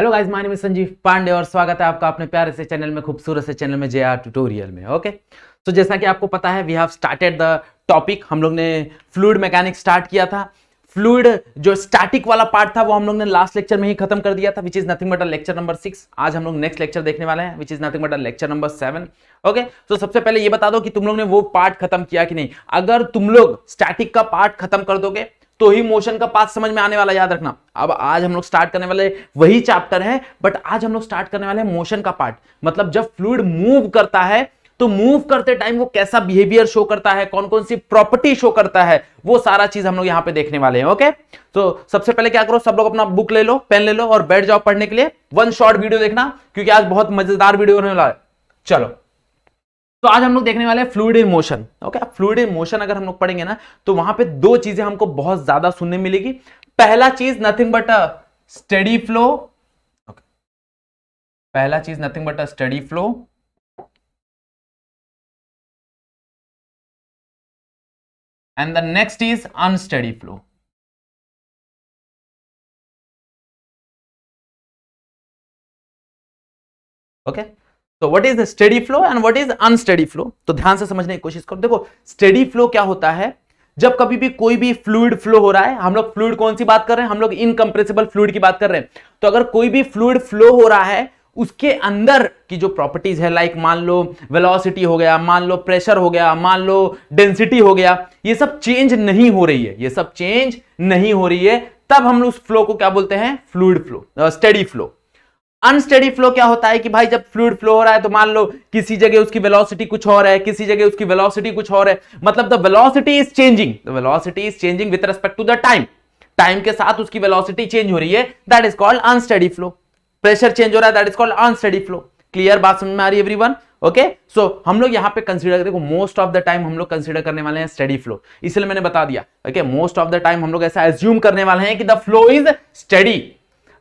Hello guys my name Sanjeev Pandey और स्वागत है आपका अपने प्यारे से चैनल में खूबसूरत से चैनल में जे आर ट्यूटोरियल में ओके सो so, जैसा कि आपको पता है we have started the topic हम लोग ने फ्लूड मैकेनिक स्टार्ट किया था फ्लूड जो स्टैटिक वाला पार्ट था वो हम लोग ने लास्ट लेक्चर में ही खत्म कर दिया था which is nothing but lecture number six आज हम लोग नेक्स्ट लेक्चर देखने वाले हैं which is nothing but lecture number seven okay so सबसे पहले ये बता दो कि तुम लोग ने वो पार्ट खत्म किया कि नहीं अगर तुम लोग स्टैटिक का पार्ट खत्म कर दोगे तो ही मोशन का पाथ समझ में आने वाला याद रखना अब आज हम लोग स्टार्ट करने वाले वही चैप्टर है बट आज हम लोग स्टार्ट करने वाले मोशन का पार्ट मतलब जब फ्लूड मूव करता है तो मूव करते टाइम वो कैसा बिहेवियर शो करता है कौन कौन सी प्रॉपर्टी शो करता है वो सारा चीज हम लोग यहां पे देखने वाले हैं ओके तो सबसे पहले क्या करो सब लोग अपना बुक ले लो पेन ले लो और बैठ जाओ पढ़ने के लिए वन शॉर्ट वीडियो देखना क्योंकि आज बहुत मजेदार वीडियो होने वाला है चलो तो आज हम लोग देखने वाले हैं fluid in motion okay fluid in motion अगर हम लोग पढ़ेंगे ना तो वहां पे दो चीजें हमको बहुत ज्यादा सुनने मिलेगी पहला चीज nothing but a steady flow okay पहला चीज nothing but a steady flow and the next is unsteady flow okay okay? तो what is steady flow and what is unsteady flow तो ध्यान से समझने की कोशिश करो देखो स्टेडी फ्लो क्या होता है जब कभी भी कोई भी फ्लूड फ्लो हो रहा है हम लोग फ्लूड कौन सी बात कर रहे हैं हम लोग इनकम्प्रेसिबल फ्लूड की बात कर रहे हैं तो अगर कोई भी फ्लूड फ्लो हो रहा है उसके अंदर की जो प्रॉपर्टीज है लाइक मान लो वेलोसिटी हो गया मान लो प्रेशर हो गया मान लो डेंसिटी हो गया ये सब चेंज नहीं हो रही है ये सब चेंज नहीं हो रही है तब हम उस फ्लो को क्या बोलते हैं fluid flow steady flow unsteady flow क्या होता है कि भाई जब फ्लूड फ्लो हो रहा है तो मान लो किसी जगह उसकी वेलोसिटी कुछ और है किसी जगह उसकी वेलोसिटी कुछ और है मतलब the velocity is changing the velocity is changing with respect to the time time के साथ उसकी वेलोसिटी चेंज हो रही है that is called unsteady flow pressure change हो रहा है that is called unsteady flow clear बात समझ में आ रही है एवरीवन ओके सो हम लोग यहां पे कंसीडर देखो मोस्ट ऑफ द टाइम हम लोग कंसीडर करने वाले हैं स्टडी फ्लो इसलिए मैंने बता दिया okay most of the time हम लोग ऐसा एज्यूम करने वाले हैं कि द फ्लो इज स्टडी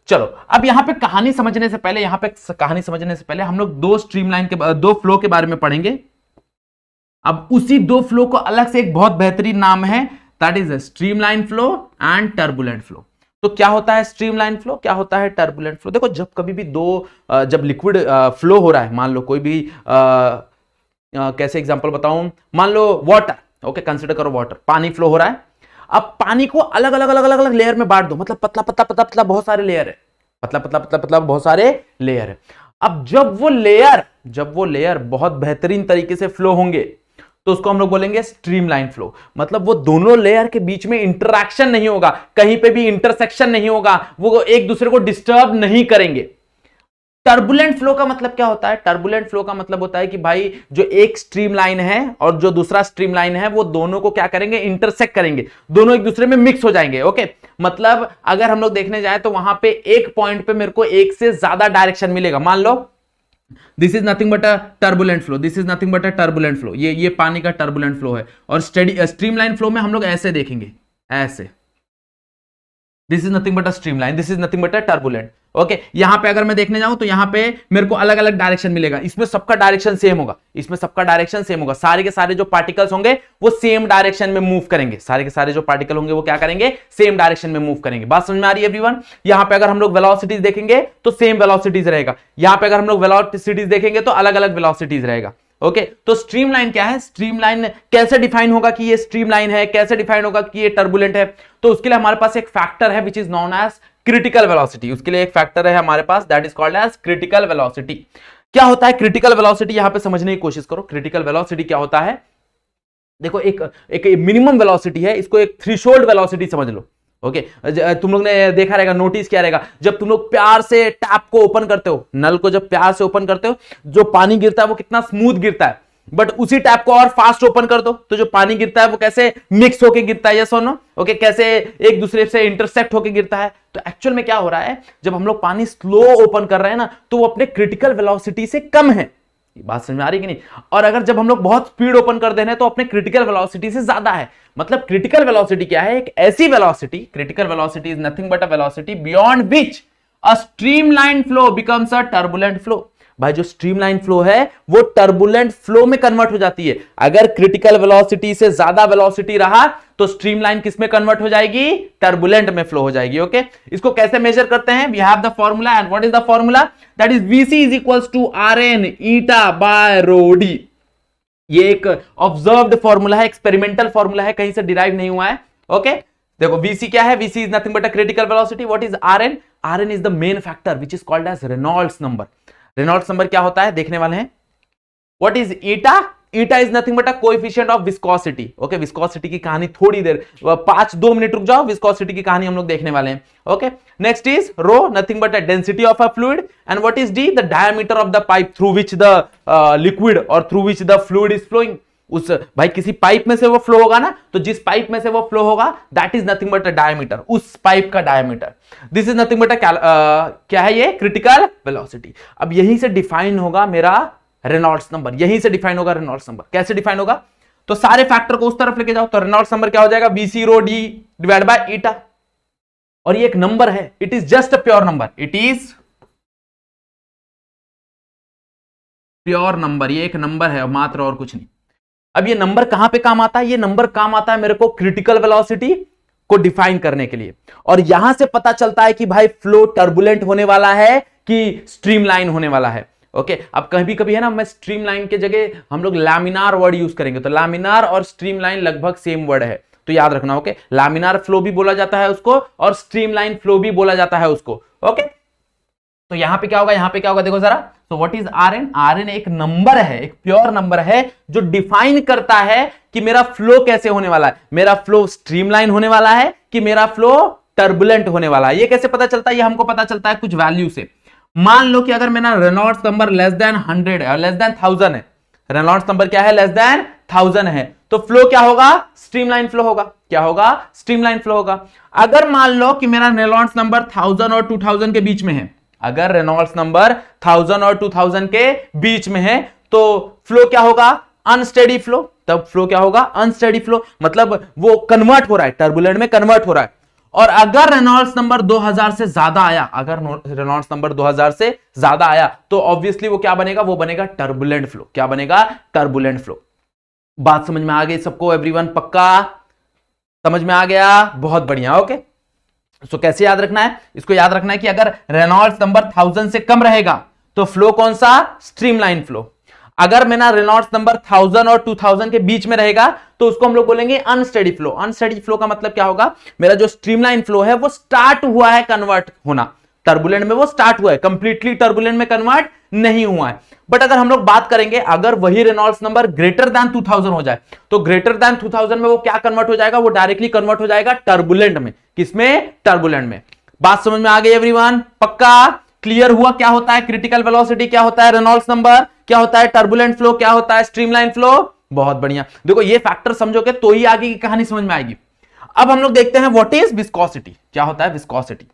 चलो अब यहां पे कहानी समझने से पहले यहां पे कहानी समझने से पहले हम लोग दो स्ट्रीमलाइन के दो फ्लो के बारे में पढ़ेंगे अब उसी दो फ्लो को अलग से एक बहुत बेहतरीन नाम है that is streamline flow and turbulent flow तो क्या होता है स्ट्रीमलाइन फ्लो क्या होता है टर्बुलेंट फ्लो देखो जब कभी भी दो जब लिक्विड फ्लो हो रहा है मान लो कोई भी आ, कैसे एग्जाम्पल बताऊं मान लो वॉटर ओके कंसिडर करो वॉटर पानी फ्लो हो रहा है अब पानी को अलग अलग अलग अलग अलग लेयर में बांट दो मतलब पतला पतला पतला पतला बहुत सारे लेयर है पतला पतला पतला पतला बहुत सारे लेयर है अब जब वो लेयर जब वो लेयर बहुत बेहतरीन तरीके से फ्लो होंगे तो उसको हम लोग बोलेंगे स्ट्रीमलाइन फ्लो मतलब वो दोनों लेयर के बीच में इंटरैक्शन नहीं होगा कहीं पे भी इंटरसेक्शन नहीं होगा वो एक दूसरे को डिस्टर्ब नहीं करेंगे टर्बुलेंट फ्लो का मतलब क्या होता है टर्बुलेंट फ्लो का मतलब होता है कि भाई जो एक स्ट्रीम लाइन है और जो दूसरा स्ट्रीम लाइन है वो दोनों को क्या करेंगे इंटरसेक्ट करेंगे दोनों एक दूसरे में मिक्स हो जाएंगे ओके मतलब अगर हम लोग देखने जाए तो वहां पे एक पॉइंट पे मेरे को एक से ज्यादा डायरेक्शन मिलेगा मान लो this is nothing but a turbulent flow this is nothing but a turbulent flow ये ये पानी का टर्बुलेंट फ्लो है और स्टडी स्ट्रीम लाइन फ्लो में हम लोग ऐसे देखेंगे ऐसे this is nothing but a streamline this is nothing but a turbulent okay यहां पे अगर मैं देखने जाऊं तो यहां पे मेरे को अलग अलग डायरेक्शन मिलेगा इसमें सबका डायरेक्शन सेम होगा इसमें सबका डायरेक्शन सेम होगा सारे के सारे जो पार्टिकल्स होंगे वो सेम डायरेक्शन में मूव करेंगे सारे के सारे जो पार्टिकल होंगे वो क्या करेंगे सेम डायरेक्शन में मूव करेंगे बात समझ में आ रही है एवरीवन यहां पे अगर हम लोग वेलोसिटीज देखेंगे तो सेम वेलोसिटीज रहेगा यहां पे अगर हम लोग वेलोसिटीज देखेंगे तो अलग अलग वेलोसिटीज रहेगा ओके okay, तो स्ट्रीमलाइन क्या है स्ट्रीमलाइन कैसे डिफाइन होगा कि ये स्ट्रीमलाइन है कैसे डिफाइन होगा कि ये टर्बुलेंट है तो उसके लिए हमारे पास एक फैक्टर है which is known as critical velocity उसके लिए एक फैक्टर है हमारे पास that is called as critical velocity क्या होता है क्रिटिकल वेलोसिटी यहां पे समझने की कोशिश करो क्रिटिकल वेलोसिटी क्या होता है देखो एक एक मिनिमम वेलोसिटी है इसको एक थ्रीशोल्ड वेलोसिटी समझ लो ओके okay. तुम लोग ने देखा रहेगा नोटिस क्या रहेगा जब तुम लोग प्यार से टैप को ओपन करते हो नल को जब प्यार से ओपन करते हो जो पानी गिरता है वो कितना स्मूथ गिरता है बट उसी टैप को और फास्ट ओपन कर दो तो जो पानी गिरता है वो कैसे मिक्स होके गिरता है यस और ओके कैसे एक दूसरे से इंटरसेक्ट होके गिरता है तो एक्चुअल में क्या हो रहा है जब हम लोग पानी स्लो ओपन कर रहे हैं ना तो वो अपने क्रिटिकल वेलोसिटी से कम है बात समझ में आ रही कि नहीं और अगर जब हम लोग बहुत स्पीड ओपन कर दे रहे हैं तो अपने क्रिटिकल वेलोसिटी से ज्यादा है मतलब क्रिटिकल वेलोसिटी क्या है एक ऐसी velocity critical velocity is nothing but a velocity beyond which a streamline flow becomes a turbulent flow भाई जो स्ट्रीमलाइन फ्लो है वो टर्बुलेंट फ्लो में कन्वर्ट हो जाती है अगर क्रिटिकल वेलोसिटी से ज्यादा वेलोसिटी रहा तो स्ट्रीमलाइन किस में कन्वर्ट हो जाएगी टर्बुलेंट में फ्लो हो जाएगी ओके इसको कैसे मेजर करते हैं we have the formula and what is the formula that is VC is equals to R N eta by rho D ये एक ऑब्जर्व्ड फॉर्मूला है एक्सपेरिमेंटल फॉर्मूला है कहीं से डिराइव नहीं हुआ है ओके okay? देखो VC क्या है VC is nothing but a critical velocity what is RN RN is the main factor which is called as Reynolds number Reynolds number क्या होता है देखने वाले हैं what is eta eta is nothing but a coefficient of viscosity okay viscosity की कहानी थोड़ी देर पांच दो मिनट रुक जाओ विस्कोसिटी की कहानी हम लोग देखने वाले हैं okay next is rho nothing but a density of a fluid and what is D the diameter of the pipe through which the liquid और through which the fluid is flowing उस भाई किसी पाइप में से वो flow होगा ना तो जिस पाइप में से वो फ्लो होगा that is nothing but a diameter उस पाइप का diameter this is nothing but a क्या है ये क्रिटिकल वेलोसिटी अब यहीं से डिफाइन होगा मेरा रेनॉल्ड्स नंबर यहीं से डिफाइन होगा रेनॉल्ड्स नंबर कैसे डिफाइन होगा तो सारे फैक्टर को उस तरफ लेके जाओ तो रेनॉल्ड्स नंबर क्या हो जाएगा VC rho D divide by eta और ये एक नंबर है it is just a pure number it is pure number ये एक नंबर है मात्र और कुछ नहीं अब ये नंबर कहां पे काम आता है ये नंबर काम आता है मेरे को क्रिटिकल वेलोसिटी को डिफाइन करने के लिए और यहां से पता चलता है कि भाई फ्लो टर्बुलेंट होने वाला है कि स्ट्रीमलाइन होने वाला है ओके okay, अब कभी कभी है ना मैं स्ट्रीमलाइन के जगह हम लोग लैमिनार वर्ड यूज करेंगे तो लैमिनार और स्ट्रीमलाइन लगभग सेम वर्ड है तो याद रखना ओके लैमिनार फ्लो भी बोला जाता है उसको और स्ट्रीमलाइन फ्लो भी बोला जाता है उसको ओके okay? तो यहाँ पे क्या होगा यहाँ पे क्या होगा देखो जरा तो what is R N R N एक नंबर है एक प्योर नंबर है जो डिफाइन करता है कि मेरा फ्लो कैसे होने वाला है मेरा फ्लो स्ट्रीमलाइन होने वाला है कि मेरा फ्लो टर्बुलेंट होने वाला है ये कैसे पता चलता है ये हमको पता चलता है कुछ वैल्यू से मान लो कि अगर मेरा Reynolds number less than hundred है लेस देन थाउजेंड है रेनॉल्ड्स नंबर क्या है लेस देन थाउजेंड है तो फ्लो क्या होगा स्ट्रीमलाइन फ्लो होगा क्या होगा स्ट्रीमलाइन फ्लो होगा अगर मान लो कि मेरा रेनॉल्ड्स नंबर थाउजेंड और टू थाउजेंड के बीच में है अगर रेनॉल्ड्स नंबर थाउजेंड और टू थाउजेंड के बीच में है तो फ्लो क्या होगा अनस्टडी फ्लो तब फ्लो क्या होगा अनस्टडी फ्लो मतलब वो कन्वर्ट हो रहा है टर्बुलेंट में कन्वर्ट हो रहा है और अगर रेनॉल्ड्स नंबर 2000 से ज्यादा आया अगर रेनॉल्ड्स नंबर 2000 से ज्यादा आया तो ऑब्वियसली वो क्या बनेगा वो बनेगा टर्बुलेंट फ्लो क्या बनेगा टर्बुलेंट फ्लो बात समझ में आ गई सबको एवरीवन पक्का समझ में आ गया बहुत बढ़िया ओके सो कैसे याद रखना है इसको याद रखना है कि अगर रेनॉल्ड नंबर थाउजेंड से कम रहेगा तो फ्लो कौन सा स्ट्रीमलाइन फ्लो अगर मेरा रेनॉल्ड नंबर थाउजेंड और टू थाउजेंड के बीच में रहेगा तो उसको हम लोग बोलेंगे अनस्टडी फ्लो अनस्टडी फ्लो का मतलब क्या होगा मेरा जो स्ट्रीमलाइन फ्लो है वो स्टार्ट हुआ है कन्वर्ट होना टर्बुलेंट में वो स्टार्ट हुआ है कंप्लीटली टर्बुलेंट में कन्वर्ट नहीं हुआ है बट अगर हम लोग बात करेंगे अगर वही Reynold number greater than two हो जाए तो ग्रेटर दैन टू में वो क्या कन्वर्ट हो जाएगा वो डायरेक्टली कन्वर्ट हो जाएगा टर्बुलेंट में किसमें टर्बुलेंट में बात समझ में आ गई एवरीवन पक्का क्लियर हुआ क्या होता है क्रिटिकल वेलोसिटी क्या होता है रेनॉल्ड नंबर क्या होता है टर्बुलेंट फ्लो क्या होता है स्ट्रीमलाइन फ्लो बहुत बढ़िया देखो ये फैक्टर समझोगे तो ही आगे की कहानी समझ में आएगी अब हम लोग देखते हैं व्हाट इज विस्कोसिटी क्या होता है विस्कोसिटी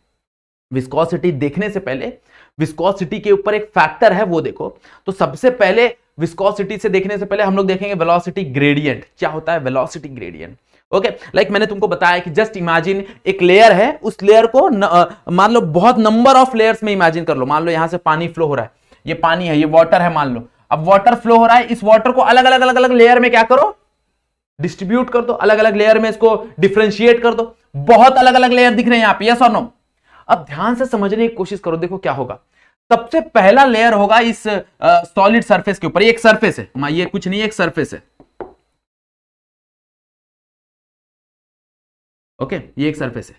विस्कोसिटी देखने से पहले विस्कोसिटी के ऊपर एक फैक्टर है वो देखो तो सबसे पहले विस्कोसिटी से देखने से पहले हम लोग देखेंगे वेलोसिटी ग्रेडियंट क्या होता है velocity gradient okay okay, like like मैंने तुमको बताया कि जस्ट इमेजिन एक लेयर है उस लेयर को मान लो बहुत नंबर ऑफ लेयर्स में इमेजिन कर लो मान लो यहां से पानी फ्लो हो रहा है ये पानी है ये वाटर है मान लो अब वाटर फ्लो हो रहा है इस वाटर को अलग अलग अलग अलग लेयर में क्या करो डिस्ट्रीब्यूट कर दो अलग अलग लेयर में इसको डिफ्रेंशिएट कर दो बहुत अलग अलग लेयर दिख रहे हैं यहां पर यस और नो अब ध्यान से समझने की कोशिश करो देखो क्या होगा सबसे पहला लेयर होगा इस सॉलिड सरफेस के ऊपर एक सरफेस है ये कुछ नहीं एक सरफेस है ओके ये एक सरफेस है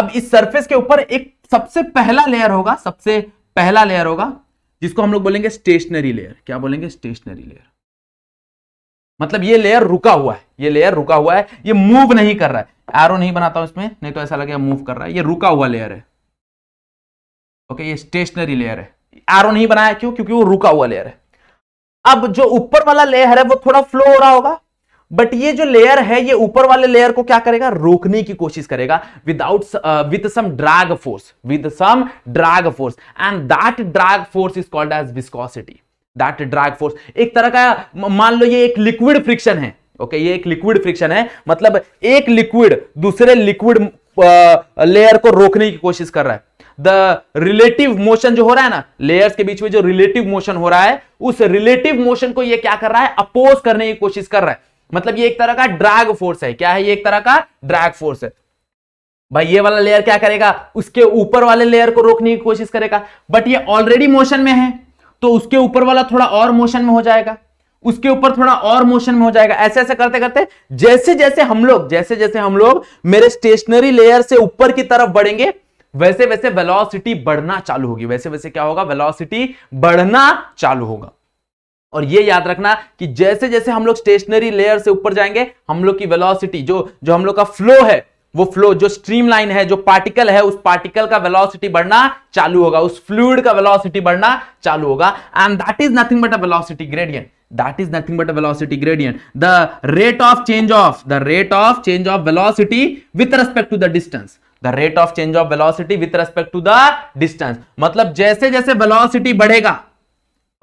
अब इस सरफेस के ऊपर एक सबसे पहला लेयर होगा सबसे पहला लेयर होगा जिसको हम लोग बोलेंगे स्टेशनरी लेयर क्या बोलेंगे स्टेशनरी लेयर मतलब ये लेयर रुका हुआ है ये लेयर रुका हुआ है ये मूव नहीं कर रहा है एरो नहीं बनाता इसमें नहीं तो ऐसा लगेगा मूव कर रहा है ये रुका हुआ लेयर है ओके ये स्टेशनरी लेयर है आरो नहीं बनाया क्यों क्योंकि वो रुका हुआ लेयर है अब जो ऊपर वाला लेयर है वो थोड़ा फ्लो हो रहा होगा बट ये जो लेयर है ये ऊपर वाले लेयर को क्या करेगा रोकने की कोशिश करेगा without with some drag force with some drag force and that drag force is called as viscosity that drag force एक तरह का मान लो ये एक लिक्विड फ्रिक्शन है ओके okay, ये एक लिक्विड फ्रिक्शन है मतलब एक लिक्विड दूसरे लिक्विड लेयर uh, को रोकने की कोशिश कर रहा है द रिलेटिव मोशन जो हो रहा है ना लेयर्स के बीच में जो रिलेटिव मोशन हो रहा है उस रिलेटिव मोशन को यह क्या कर रहा है अपोज करने की कोशिश कर रहा है मतलब ये एक तरह का ड्रैग फोर्स है क्या है ये एक तरह का ड्रैग फोर्स है भाई ये वाला लेयर क्या करेगा उसके ऊपर वाले लेयर को रोकने की कोशिश करेगा बट ये ऑलरेडी मोशन में है तो उसके ऊपर वाला थोड़ा और मोशन में हो जाएगा उसके ऊपर थोड़ा और मोशन में हो जाएगा ऐसे ऐसे करते करते जैसे जैसे हम लोग जैसे जैसे हम लोग मेरे स्टेशनरी लेयर से ऊपर की तरफ बढ़ेंगे वैसे वैसे वेलोसिटी बढ़ना चालू होगी वैसे वैसे क्या होगा वेलोसिटी बढ़ना चालू होगा और ये याद रखना कि जैसे जैसे हम लोग स्टेशनरी लेयर से ऊपर जाएंगे हम लोग की वेलोसिटी जो जो हम लोग का फ्लो है वो फ्लो जो स्ट्रीमलाइन है जो पार्टिकल है उस पार्टिकल का वेलोसिटी बढ़ना चालू होगा उस फ्लूड का वेलोसिटी बढ़ना चालू होगा and that is nothing but a velocity gradient that is nothing but a velocity gradient the rate of change of the rate of change of velocity with respect to the distance the rate of change of velocity with respect to the distance मतलब जैसे जैसे velocity बढ़ेगा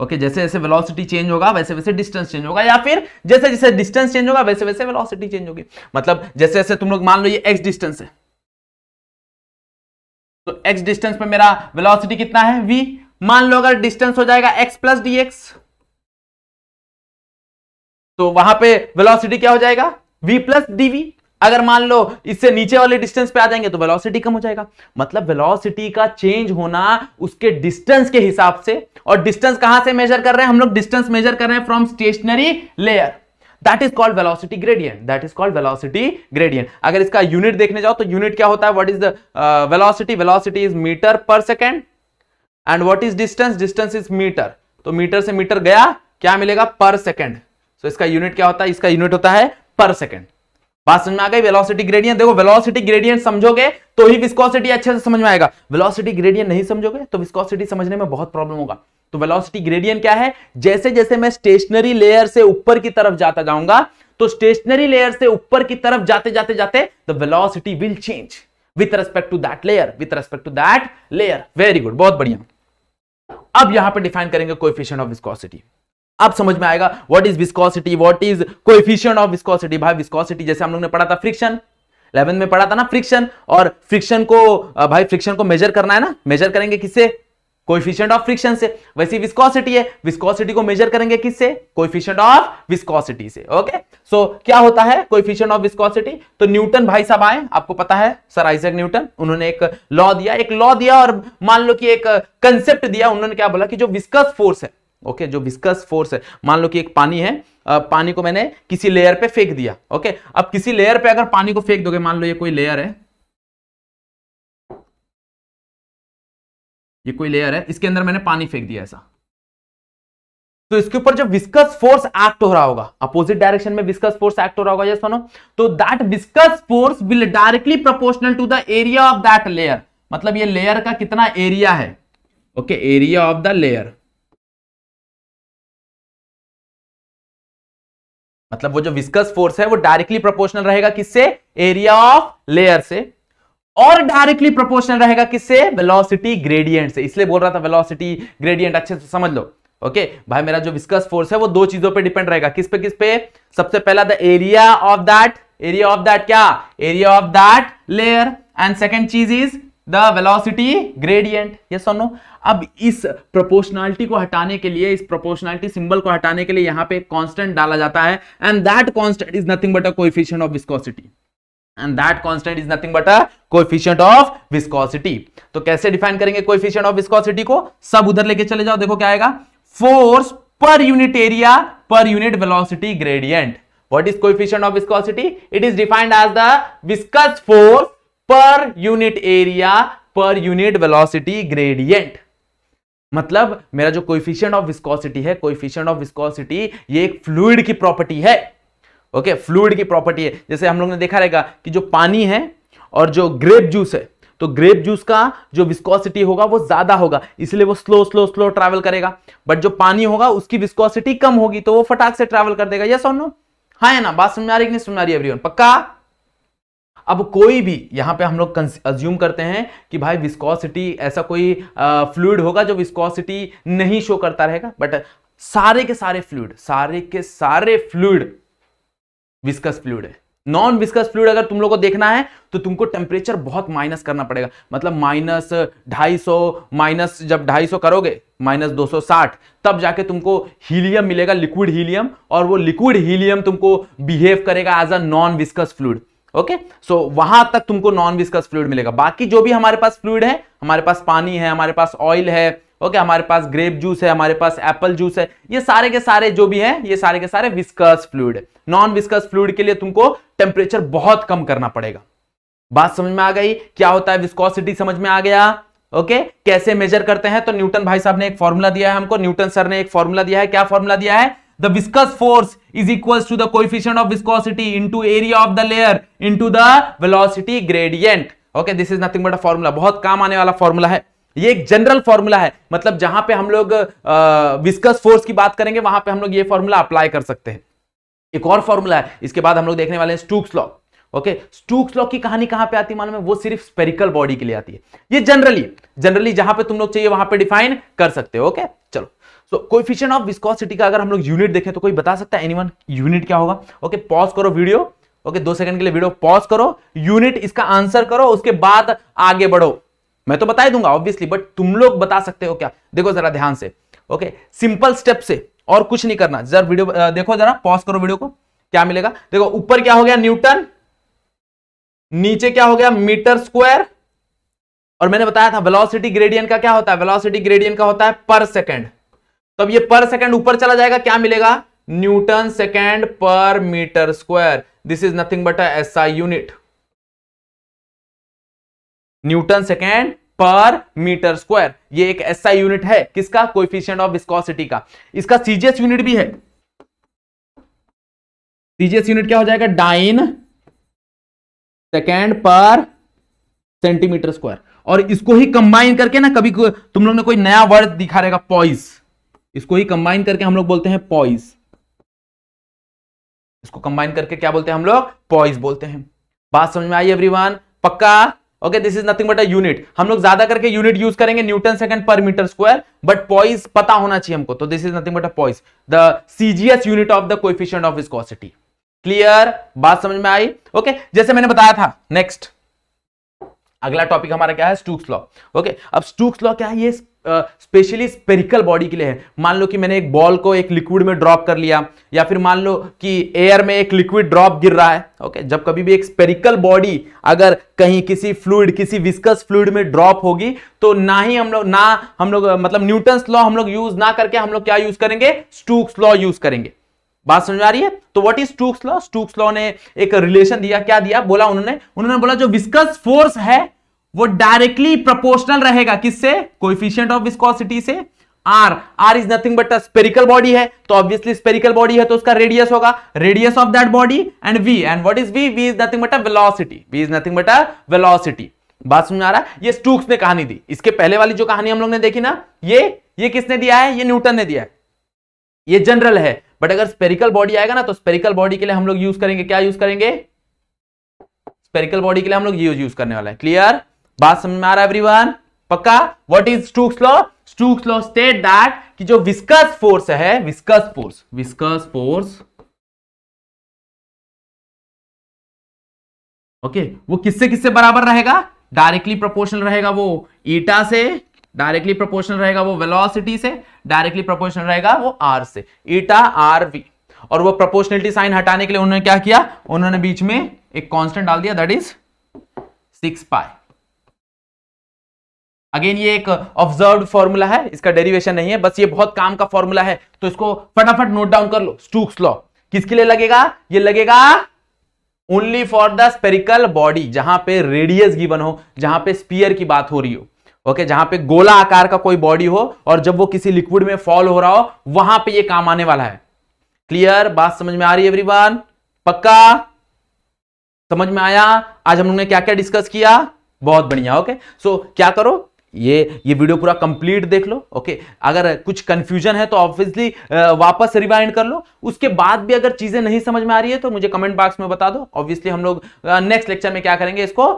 okay okay, जैसे जैसे velocity change होगा वैसे वैसे distance change होगा या फिर जैसे जैसे डिस्टेंस चेंज होगा वैसे वैसे वेलोसिटी चेंज होगी मतलब जैसे जैसे तुम लोग मान लो ये एक्स डिस्टेंस है तो एक्स डिस्टेंस पे मेरा वेलोसिटी कितना है वी मान लो अगर डिस्टेंस हो जाएगा एक्स प्लस डीएक्स तो वहां पे वेलोसिटी क्या हो जाएगा वी प्लस डीवी अगर मान लो इससे नीचे वाले डिस्टेंस पे आ जाएंगे तो वेलोसिटी कम हो जाएगा मतलब वेलोसिटी का चेंज होना उसके डिस्टेंस के हिसाब से और डिस्टेंस कहां से मेजर कर रहे हैं हम लोग डिस्टेंस मेजर कर रहे हैं from stationary layer that is called velocity gradient that is called velocity gradient अगर इसका यूनिट देखने जाओ तो यूनिट क्या होता है what is the velocity velocity is metre per second and what is distance distance is metre तो metre से मीटर गया क्या मिलेगा पर सेकेंड तो इसका यूनिट क्या होता है इसका यूनिट होता है पर सेकेंड बात समझ में आ गई वेलोसिटी ग्रेडियंट देखो वेलोसिटी ग्रेडियंट समझोगे तो ही विस्कोसिटी अच्छे से समझ में आएगा वेलोसिटी ग्रेडियंट नहीं समझोगे तो विस्कोसिटी समझने में बहुत प्रॉब्लम होगा तो वेलोसिटी ग्रेडियंट क्या है जैसे जैसे मैं स्टेशनरी लेयर से ऊपर की तरफ जाता जाऊंगा तो स्टेशनरी लेयर से ऊपर की तरफ जाते जाते जाते the velocity will change with respect to that layer with respect to that layer very good बहुत बढ़िया अब यहां पर डिफाइन करेंगे कोएफिशिएंट ऑफ विस्कोसिटी अब समझ में आएगा what is viscosity what is coefficient of viscosity भाई विस्कोसिटी जैसे हम लोग ने पढ़ा था फ्रिक्शन इलेवन में पढ़ा था ना फ्रिक्शन और फ्रिक्शन को भाई फ्रिक्शन को मेजर करना है ना मेजर करेंगे किससे कोएफिशिएंट ऑफ फ्रिक्शन से वैसे विस्कोसिटी है विस्कोसिटी को मेजर करेंगे किससे कोएफिशिएंट ऑफ विस्कोसिटी से ओके सो so, क्या होता है कोएफिशिएंट ऑफ विस्कोसिटी तो न्यूटन भाई साहब आए आपको पता है सर आइजक न्यूटन उन्होंने एक लॉ दिया एक लॉ दिया और मान लो कि एक कंसेप्ट दिया उन्होंने क्या बोला कि जो विस्कस फोर्स है ओके जो विस्कस फोर्स है मान लो कि एक पानी है पानी को मैंने किसी लेयर पे फेंक दिया ओके अब किसी लेयर पे अगर पानी को फेंक दोगे मान लो ये कोई लेयर है ये कोई लेयर है इसके अंदर मैंने पानी फेंक दिया ऐसा तो इसके ऊपर जब विस्कस फोर्स एक्ट हो रहा होगा अपोजिट डायरेक्शन में विस्कस फोर्स एक्ट हो रहा होगा ये सुनो तो that viscous force will directly proportional to the area of that layer मतलब ये लेयर का कितना एरिया है okay area of the layer मतलब वो जो विस्कस फोर्स है वो डायरेक्टली प्रोपोर्शनल रहेगा किससे एरिया ऑफ लेयर से और डायरेक्टली प्रोपोर्शनल रहेगा किससे वेलोसिटी ग्रेडियंट से इसलिए बोल रहा था वेलोसिटी ग्रेडियंट अच्छे से समझ लो ओके okay, भाई मेरा जो विस्कस फोर्स है वो दो चीजों पे डिपेंड रहेगा किस पे किस पे सबसे पहला the area of that area of that क्या area of that layer and second चीज इज द वेलॉसिटी ग्रेडियंट ये और अब इस प्रोपोर्शनलिटी को हटाने के लिए इस प्रोपोर्शनलिटी सिंबल को हटाने के लिए यहां पे कांस्टेंट डाला जाता है and that constant is nothing but a coefficient of viscosity and that constant is nothing but a coefficient of viscosity तो कैसे डिफाइन करेंगे कोएफिशिएंट ऑफ विस्कोसिटी को सब उधर लेके चले जाओ देखो क्या आएगा force per unit area per unit velocity gradient what is coefficient of viscosity it is defined as the viscous force per unit area per unit velocity gradient मतलब मेरा जो कोइफिशियंट ऑफ विस्कोसिटी है कोइफिशियंट ऑफ विस्कोसिटी ये एक fluid की property है okay okay, fluid की property है जैसे हम लोग ने देखा रहेगा कि जो पानी है और जो ग्रेप जूस है तो ग्रेप जूस का जो विस्कोसिटी होगा वो ज्यादा होगा इसलिए वो स्लो स्लो स्लो ट्रैवल करेगा बट जो पानी होगा उसकी विस्कोसिटी कम होगी तो वो फटाक से ट्रैवल कर देगा यस और नो हाँ है ना बात समझ आ रही नहीं समझ आ रही एवरीवन पक्का अब कोई भी यहाँ पे हम लोग अज्यूम करते हैं कि भाई विस्कोसिटी ऐसा कोई फ्लूड होगा जो विस्कोसिटी नहीं शो करता रहेगा बट सारे के सारे फ्लूड सारे के सारे फ्लूड विस्कस फ्लूड है नॉन विस्कस फ्लूड अगर तुम लोग को देखना है तो तुमको टेम्परेचर बहुत माइनस करना पड़ेगा मतलब माइनस ढाई सौ माइनस जब ढाई सौ करोगे माइनस दो सौ साठ तब जाके तुमको हीलियम मिलेगा लिक्विड हीलियम और वो लिक्विड हीलियम तुमको बिहेव करेगा as a non viscous fluid okay so वहां तक तुमको नॉन विस्कस फ्लूड मिलेगा बाकी जो भी हमारे पास फ्लूड है हमारे पास पानी है हमारे पास ऑयल है ओके okay, हमारे पास ग्रेप जूस है हमारे पास एप्पल जूस है ये सारे के सारे जो भी है ये सारे के सारे viscous fluid non viscous fluid के लिए तुमको टेम्परेचर बहुत कम करना पड़ेगा बात समझ में आ गई क्या होता है विस्कॉसिटी समझ में आ गया ओके okay? कैसे मेजर करते हैं तो न्यूटन भाई साहब ने एक फॉर्मूला दिया है हमको न्यूटन सर ने एक फॉर्मूला दिया है क्या फॉर्मूला दिया है the viscous force is equals to the coefficient of viscosity into area of the layer into the velocity gradient okay this is nothing but a formula bahut kaam aane wala formula hai ये एक general formula है मतलब जहां पे हम लोग viscous force की बात करेंगे वहां पे हम लोग ये फॉर्मूला अप्लाई कर सकते हैं एक और फॉर्मूला है इसके बाद हम लोग देखने वाले हैं Stokes law okay Stokes law की कहानी कहां पे आती है मालूम है वो सिर्फ स्पेरिकल बॉडी के लिए आती है ये जनरली जनरली जहां पे तुम लोग चाहिए वहां पर डिफाइन कर सकते हो ओके चलो सो कोफिशियंट ऑफ विस्कोसिटी का अगर हम लोग यूनिट देखें तो कोई बता सकता है एनीवन यूनिट क्या होगा ओके okay, पॉज करो वीडियो ओके okay, दो सेकंड के लिए वीडियो पॉज करो यूनिट इसका आंसर करो उसके बाद आगे बढ़ो मैं तो बता ही दूंगा ऑब्वियसली बट तुम लोग बता सकते हो क्या देखो जरा ध्यान से ओके सिंपल स्टेप से और कुछ नहीं करना जरा वीडियो देखो जरा पॉज करो वीडियो को क्या मिलेगा देखो ऊपर क्या हो गया न्यूटन नीचे क्या हो गया मीटर स्क्वायर और मैंने बताया था वेलोसिटी ग्रेडियंट का क्या होता है वेलोसिटी ग्रेडियंट का होता है पर सेकंड तब ये पर सेकेंड ऊपर चला जाएगा क्या मिलेगा Newton second per metre square this is nothing but SI unit Newton second per metre square ये एक एसआई यूनिट है किसका कोफिशियंट ऑफ विस्कोसिटी का इसका सीजीएस यूनिट भी है सीजीएस यूनिट क्या हो जाएगा dyne second per centimetre square और इसको ही कंबाइन करके ना कभी तुम लोग ने कोई नया वर्ड दिखा रहेगा पॉइस इसको ही कंबाइन करके हम लोग बोलते हैं पॉइस इसको कंबाइन करके क्या बोलते हैं हम लोग पॉइस बोलते हैं बात समझ में आई एवरीवन पक्का okay this is nothing but a unit हम लोग ज्यादा करके यूनिट यूज करेंगे Newton second per metre square but poise पता होना चाहिए हमको तो this is nothing but a poise the CGS unit of the coefficient of viscosity clear बात समझ में आई ओके जैसे मैंने बताया था नेक्स्ट अगला टॉपिक हमारा क्या है स्टूक्स लॉ ओके अब स्टूक्स लॉ क्या है ये स्पेशली स्पेरिकल बॉडी के लिए है मान लो कि मैंने एक बॉल को एक लिक्विड में ड्रॉप कर लिया या फिर मान लो कि एयर में एक लिक्विड ड्रॉप गिर रहा है ओके जब कभी भी एक स्पेरिकल बॉडी अगर कहीं किसी फ्लूड किसी विस्कस फ्लूड में ड्रॉप होगी तो ना ही हम लोग ना हम लोग मतलब न्यूटन्स लॉ हम लोग यूज ना करके हम लोग क्या यूज करेंगे स्टूक्स लॉ यूज करेंगे बात समझ आ रही है तो what is Stokes law Stokes law ने एक रिलेशन दिया क्या दिया बोला उन्होंने उन्होंने बोला जो विस्कस फोर्स है वो डायरेक्टली प्रोपोर्शनल रहेगा किससे कोइफिशियंट ऑफ विस्कोसिटी से R R is nothing but spherical body है तो ऑब्वियसली स्पेरिकल बॉडी है तो उसका रेडियस होगा radius of that body and V and what is V V is nothing but a velocity V is nothing but a velocity बात समझ आ रहा है ये स्टूक्स ने कहानी दी इसके पहले वाली जो कहानी हम लोग ने देखी ना ये ये किसने दिया है ये न्यूटन ने दिया है ये जनरल है बट अगर स्पेरिकल बॉडी आएगा ना तो स्पेरिकल बॉडी के लिए हम लोग यूज करेंगे क्या यूज करेंगे स्पेरिकल बॉडी के लिए हम लोग यूज यूज करने वाला है क्लियर बात समझ में आ रहा है एवरीवन पक्का what is Stokes law Stokes law state that कि जो विस्कस फोर्स है viscous force viscous force okay वो किससे किससे बराबर रहेगा डायरेक्टली प्रोपोर्शनल रहेगा वो ईटा से डायरेक्टली प्रोपोर्शनल रहेगा वो वेलोसिटी से डायरेक्टली प्रोपोर्शनल रहेगा वो आर से ईटा आर वी और वो प्रोपोर्शनलिटी साइन हटाने के लिए उन्होंने क्या किया उन्होंने बीच में एक कांस्टेंट डाल दिया that is six pi again ये एक ऑब्जर्व फॉर्मूला है इसका डेरिवेशन नहीं है बस ये बहुत काम का फॉर्मूला है तो इसको फटाफट नोट डाउन कर लो स्टूक्स लॉ किसके लिए लगेगा ये लगेगा only for the spherical body जहां पे रेडियस गिवन हो जहां पे स्पीयर की बात हो रही हो ओके okay, जहां पे गोला आकार का कोई बॉडी हो और जब वो किसी लिक्विड में फॉल हो रहा हो वहां पे ये काम आने वाला है क्लियर बात समझ में आ रही है एवरीवन पक्का समझ में आया आज हम लोगों ने क्या क्या डिस्कस किया बहुत बढ़िया ओके okay? सो so, क्या करो ये ये वीडियो पूरा कंप्लीट देख लो ओके अगर कुछ कंफ्यूजन है तो ऑब्वियसली वापस रिवाइंड कर लो उसके बाद भी अगर चीज़ें नहीं समझ में आ रही है तो मुझे कमेंट बॉक्स में बता दो ऑब्वियसली हम लोग नेक्स्ट लेक्चर में क्या करेंगे इसको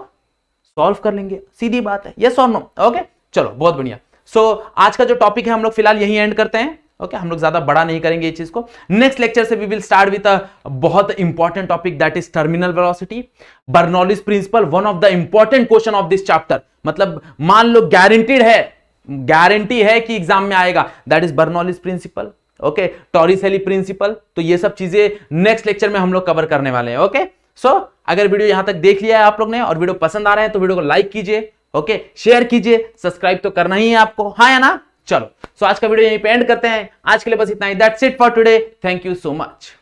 सॉल्व कर लेंगे सीधी बात है यस और नो ओके चलो बहुत बढ़िया सो so, आज का जो टॉपिक है हम लोग फिलहाल यही एंड करते हैं ओके हम लोग ज्यादा बड़ा नहीं करेंगे ये चीज को नेक्स्ट लेक्चर से we will start with a बहुत important topic that is terminal velocity Bernoulli's principle one of the important question of this chapter मतलब मान लो गारंटीड है गारंटी है कि एग्जाम में आएगा that is Bernoulli's principle okay Torricelli principle तो ये सब चीजें नेक्स्ट लेक्चर में हम लोग कवर करने वाले हैं ओके okay? सो so, अगर वीडियो यहां तक देख लिया है आप लोग ने और वीडियो पसंद आ रहा है तो वीडियो को लाइक कीजिए ओके शेयर कीजिए सब्सक्राइब तो करना ही है आपको हाँ या ना चलो सो so आज का वीडियो यहीं पे एंड करते हैं आज के लिए बस इतना ही that's it for today thank you so much